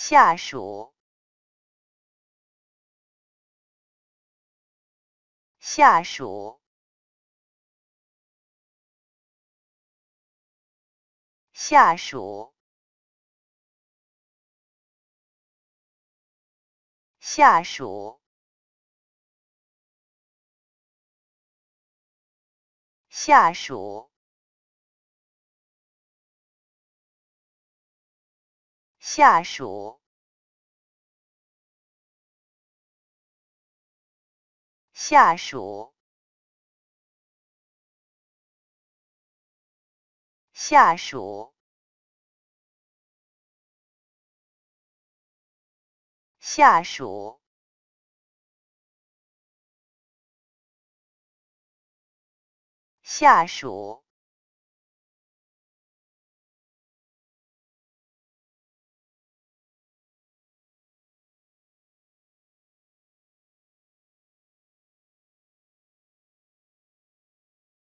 下属，下属，下属，下属，下属。下属，下属，下属，下属，下属。